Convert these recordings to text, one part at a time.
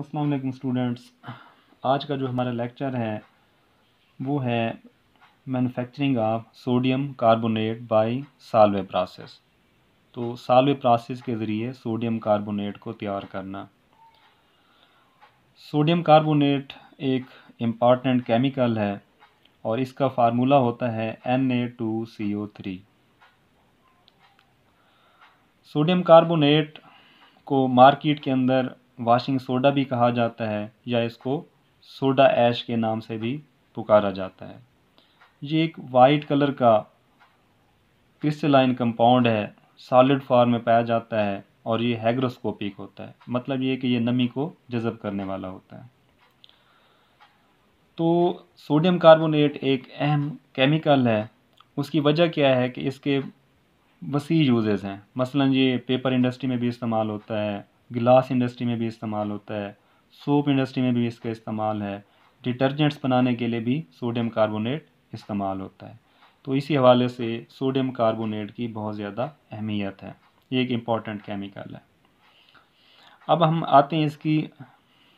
असलकम स्टूडेंट्स आज का जो हमारा लेक्चर है वो है manufacturing of sodium carbonate by Solvay process तो सालवे प्रोसेस के ज़रिए सोडियम कार्बोनेट को तैयार करना सोडियम कार्बोनेट एक इम्पॉर्टेंट केमिकल है और इसका फार्मूला होता है N A two C O three sodium carbonate को मार्केट के अंदर वाशिंग सोडा भी कहा जाता है या इसको सोडा ऐश के नाम से भी पुकारा जाता है ये एक वाइट कलर का क्रिस्टलाइन कंपाउंड है सॉलिड फॉर्म में पाया जाता है और ये हैग्रोस्कोपिक होता है मतलब ये कि ये नमी को जज़ब करने वाला होता है तो सोडियम कार्बोनेट एक अहम केमिकल है उसकी वजह क्या है कि इसके वसी यूजेस हैं मसलन ये पेपर इंडस्ट्री में भी इस्तेमाल होता है गिलास इंडस्ट्री में भी इस्तेमाल होता है सोप इंडस्ट्री में भी इसका इस्तेमाल है डिटर्जेंट्स बनाने के लिए भी सोडियम कार्बोनेट इस्तेमाल होता है तो इसी हवाले से सोडियम कार्बोनेट की बहुत ज़्यादा अहमियत है ये एक इम्पॉर्टेंट केमिकल है अब हम आते हैं इसकी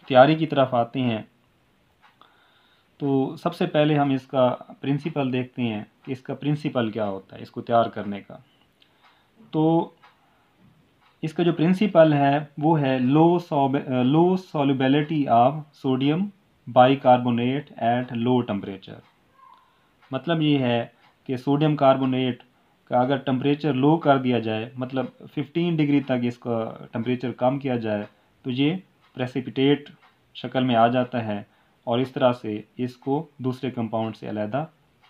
तैयारी की तरफ आते हैं तो सबसे पहले हम इसका प्रिंसिपल देखते हैं कि इसका प्रिंसिपल क्या होता है इसको तैयार करने का तो इसका जो प्रिंसिपल है वो है low sob low solubility of sodium bicarbonate at low temperature मतलब ये है कि सोडियम कार्बोनेट का अगर टम्परेचर लो कर दिया जाए मतलब 15 डिग्री तक इसका टम्परेचर कम किया जाए तो ये प्रेसिपिटेट शक्ल में आ जाता है और इस तरह से इसको दूसरे कंपाउंड से अलहदा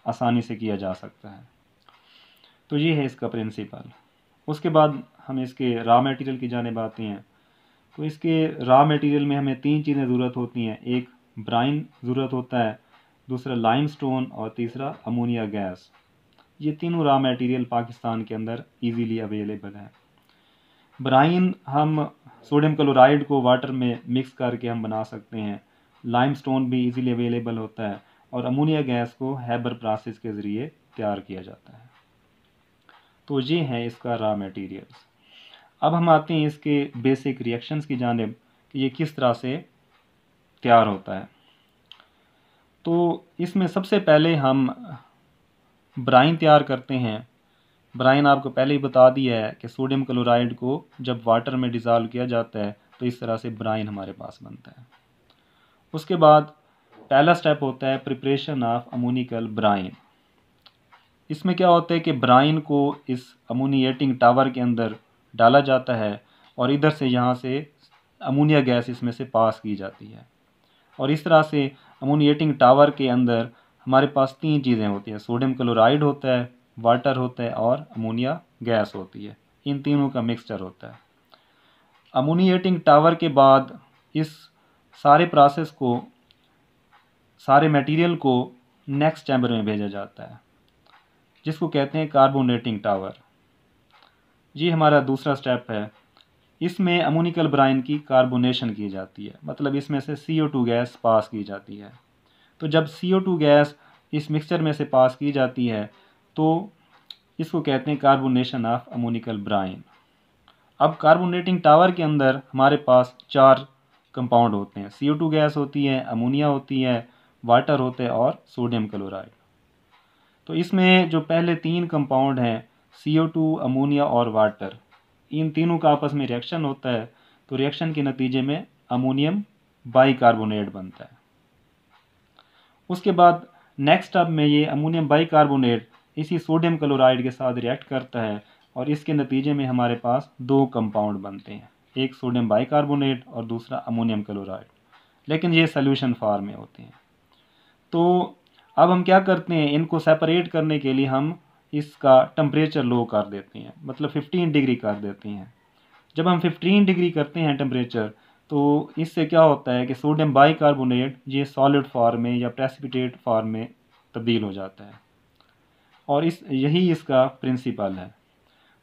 आसानी से किया जा सकता है तो ये है इसका प्रिंसिपल उसके बाद हम इसके रॉ मटेरियल की जानब आते हैं तो इसके रॉ मटेरियल में हमें तीन चीज़ें ज़रूरत होती हैं एक ब्राइन ज़रूरत होता है दूसरा लाइम स्टोन और तीसरा अमोनिया गैस ये तीनों रॉ मटेरियल पाकिस्तान के अंदर इजीली अवेलेबल है ब्राइन हम सोडियम क्लोराइड को वाटर में मिक्स करके हम बना सकते हैं लाइम स्टोन भी ईज़ीली अवेलेबल होता है और अमोनिया गैस को हैबर प्रोसेस के ज़रिए तैयार किया जाता है तो ये हैं इसका रॉ मटेरियल्स अब हम आते हैं इसके बेसिक रिएक्शंस की जानब कि ये किस तरह से तैयार होता है तो इसमें सबसे पहले हम ब्राइन तैयार करते हैं ब्राइन आपको पहले ही बता दिया है कि सोडियम क्लोराइड को जब वाटर में डिज़ाल्व किया जाता है तो इस तरह से ब्राइन हमारे पास बनता है उसके बाद पहला स्टेप होता है प्रिपरेशन ऑफ अमोनिकल ब्राइन इसमें क्या होता है कि ब्राइन को इस अमोनिएटिंग टावर के अंदर डाला जाता है और इधर से यहाँ से अमोनिया गैस इसमें से पास की जाती है और इस तरह से अमोनिएटिंग टावर के अंदर हमारे पास तीन चीज़ें होती हैं सोडियम क्लोराइड होता है वाटर होता है और अमोनिया गैस होती है इन तीनों का मिक्सचर होता है अमोनिएटिंग टावर के बाद इस सारे प्रोसेस को सारे मटेरियल को नेक्स्ट चैम्बर में भेजा जाता है जिसको कहते हैं कार्बोनेटिंग टावर ये हमारा दूसरा स्टेप है इसमें अमोनिकल ब्राइन की कार्बोनेशन की जाती है मतलब इसमें से सी ओ टू गैस पास की जाती है तो जब सी ओ टू गैस इस मिक्सचर में से पास की जाती है तो इसको कहते हैं कार्बोनेशन ऑफ अमोनिकल ब्राइन अब कार्बोनेटिंग टावर के अंदर हमारे पास चार कंपाउंड होते हैं सी ओ टू गैस होती है अमोनिया होती है वाटर होते हैं और सोडियम क्लोराइड तो इसमें जो पहले तीन कंपाउंड हैं सी टू अमोनिया और वाटर इन तीनों का आपस में रिएक्शन होता है तो रिएक्शन के नतीजे में अमोनियम बाइकार्बोनेट बनता है उसके बाद नेक्स्ट स्टेप में ये अमोनियम बाइकार्बोनेट इसी सोडियम क्लोराइड के साथ रिएक्ट करता है और इसके नतीजे में हमारे पास दो कंपाउंड बनते हैं एक सोडियम बाइकार्बोनेट और दूसरा अमोनियम क्लोराइड लेकिन ये सोल्यूशन फार्म में होते हैं तो अब हम क्या करते हैं इनको सेपरेट करने के लिए हम इसका टम्परेचर लो कर देती हैं मतलब 15 डिग्री कर देती हैं जब हम 15 डिग्री करते हैं टम्परेचर तो इससे क्या होता है कि सोडियम बाइकार्बोनेट ये सॉलिड फॉर्म में या प्रेसिपिटेट फॉर्म में तब्दील हो जाता है और इस यही इसका प्रिंसिपल है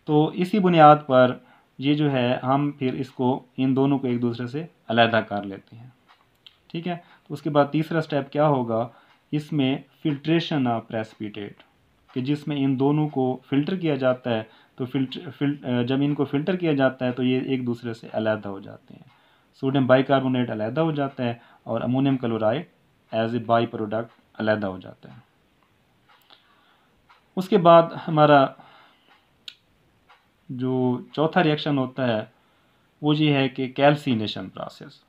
तो इसी बुनियाद पर ये जो है हम फिर इसको इन दोनों को एक दूसरे से अलहदा कर लेते हैं ठीक है तो उसके बाद तीसरा स्टेप क्या होगा इसमें फिल्ट्रेशन ऑफ प्रेसिपिटेट कि जिसमें इन दोनों को फ़िल्टर किया जाता है तो फिल्टर फिल जब इनको फ़िल्टर किया जाता है तो ये एक दूसरे से अलहदा हो जाते हैं सोडियम बाइकार्बोनेट अलहदा हो जाता है और ammonium chloride as a by product अलहदा हो जाता है उसके बाद हमारा जो चौथा रिएक्शन होता है वो ये है कि कैल्सीनेशन प्रोसेस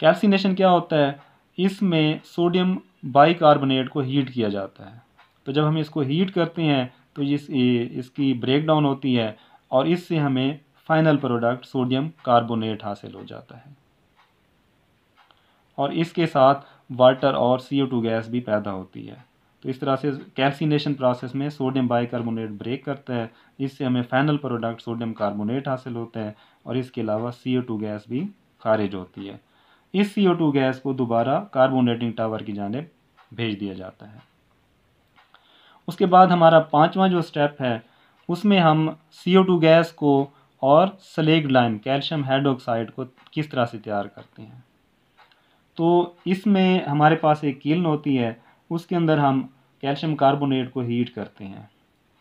कैल्सीनेशन क्या होता है इसमें सोडियम बाइकार्बोनेट को हीट किया जाता है तो जब हम इसको हीट करते हैं तो इस इसकी ब्रेक डाउन होती है और इससे हमें फाइनल प्रोडक्ट सोडियम कार्बोनेट हासिल हो जाता है और इसके साथ वाटर और सी गैस भी पैदा होती है तो इस तरह से कैल्सिनेशन प्रोसेस में सोडियम बाइकार्बोनेट ब्रेक करता है इससे हमें फाइनल प्रोडक्ट सोडियम कार्बोनेट हासिल होते हैं और इसके अलावा सी गैस भी खारिज होती है इस सी गैस को दोबारा कार्बोनेटिंग टावर की जानब भेज दिया जाता है उसके बाद हमारा पाँचवा जो स्टेप है उसमें हम सी ओ टू गैस को और स्लेग लाइम कैल्शियम हाइड्रोक्साइड को किस तरह से तैयार करते हैं तो इसमें हमारे पास एक किल्न होती है उसके अंदर हम कैल्शियम कार्बोनेट को हीट करते हैं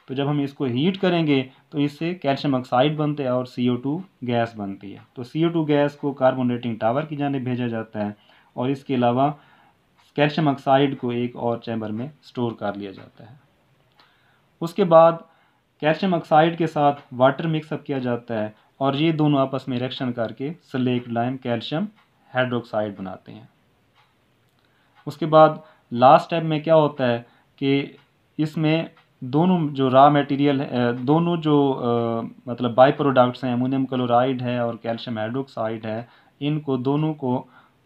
तो जब हम इसको हीट करेंगे तो इससे कैल्शियम ऑक्साइड बनते हैं और सी ओ टू गैस बनती है तो सी ओ टू गैस को कार्बोनेटिंग टावर की जाने भेजा जाता है और इसके अलावा कैल्शियम ऑक्साइड को एक और चैम्बर में स्टोर कर लिया जाता है उसके बाद कैल्शियम ऑक्साइड के साथ वाटर मिक्सअप किया जाता है और ये दोनों आपस में रिएक्शन करके सलेक लाइम कैल्शियम हाइड्रोक्साइड बनाते हैं उसके बाद लास्ट स्टेप में क्या होता है कि इसमें दोनों जो रॉ मटेरियल है दोनों जो आ, मतलब बाई प्रोडक्ट्स हैं अमोनियम क्लोराइड है और कैल्शियम हाइड्रोक्साइड है इनको दोनों को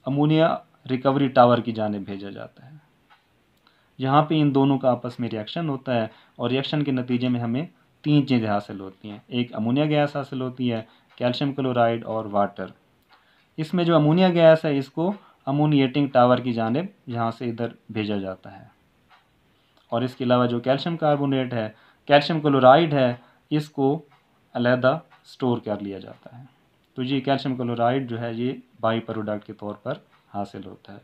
अमोनिया रिकवरी टावर की जानब भेजा जाता है यहाँ पे इन दोनों का आपस में रिएक्शन होता है और रिएक्शन के नतीजे में हमें तीन चीज़ें हासिल होती हैं एक अमोनिया गैस हासिल होती है कैल्शियम क्लोराइड और वाटर इसमें जो अमोनिया गैस है इसको अमोनिएटिंग टावर की जानब यहाँ से इधर भेजा जाता है और इसके अलावा जो कैल्शियम कार्बोनेट है कैल्शियम क्लोराइड है इसको अलहदा स्टोर कर लिया जाता है तो ये कैल्शियम क्लोराइड जो है ये बाई प्रोडक्ट के तौर पर हासिल होता है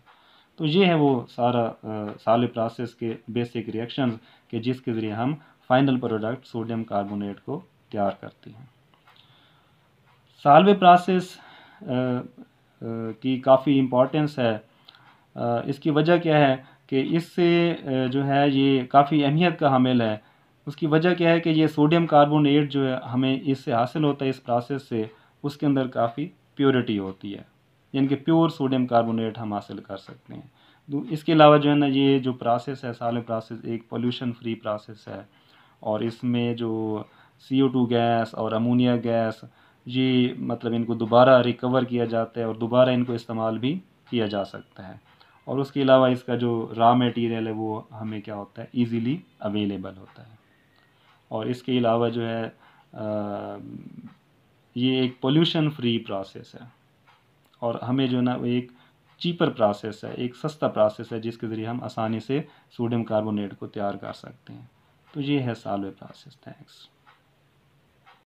तो ये है वो सारा आ, सारे प्रोसेस के बेसिक रिएक्शन के जिसके ज़रिए हम फाइनल प्रोडक्ट सोडियम कार्बोनेट को तैयार करते हैं सालवे प्रोसेस की काफ़ी इम्पोर्टेंस है इसकी वजह क्या है कि इससे जो है ये काफ़ी अहमियत का हमल है उसकी वजह क्या है कि ये सोडियम कार्बोनेट जो है हमें इससे हासिल होता है इस प्रोसेस से उसके अंदर काफ़ी प्योरिटी होती है यानी कि प्योर सोडियम कार्बोनेट हम हासिल कर सकते हैं तो इसके अलावा जो है ना ये जो प्रोसेस है साल प्रोसेस एक पोल्यूशन फ्री प्रोसेस है और इसमें जो सी ओ टू गैस और अमोनिया गैस ये मतलब इनको दोबारा रिकवर किया जाता है और दोबारा इनको इस्तेमाल भी किया जा सकता है और उसके अलावा इसका जो रॉ मटेरियल है वो हमें क्या होता है इजीली अवेलेबल होता है और इसके अलावा जो है आ, ये एक पोल्यूशन फ्री प्रोसेस है और हमें जो ना एक चीपर प्रोसेस है एक सस्ता प्रोसेस है जिसके ज़रिए हम आसानी से सोडियम कार्बोनेट को तैयार कर सकते हैं तो ये है सालवे प्रोसेस थैंक्स